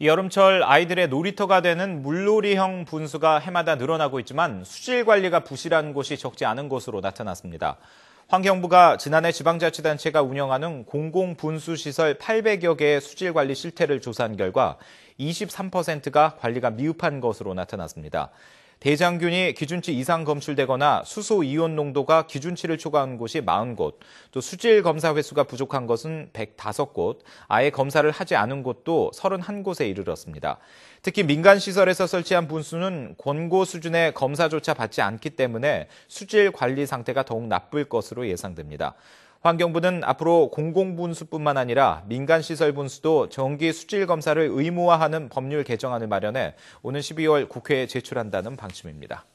여름철 아이들의 놀이터가 되는 물놀이형 분수가 해마다 늘어나고 있지만 수질 관리가 부실한 곳이 적지 않은 것으로 나타났습니다. 환경부가 지난해 지방자치단체가 운영하는 공공분수시설 800여 개의 수질관리 실태를 조사한 결과 23%가 관리가 미흡한 것으로 나타났습니다. 대장균이 기준치 이상 검출되거나 수소 이온 농도가 기준치를 초과한 곳이 40곳, 또 수질 검사 횟수가 부족한 것은 105곳, 아예 검사를 하지 않은 곳도 31곳에 이르렀습니다. 특히 민간 시설에서 설치한 분수는 권고 수준의 검사조차 받지 않기 때문에 수질 관리 상태가 더욱 나쁠 것으로 예상됩니다. 환경부는 앞으로 공공분수뿐만 아니라 민간시설 분수도 정기 수질 검사를 의무화하는 법률 개정안을 마련해 오는 12월 국회에 제출한다는 방침입니다.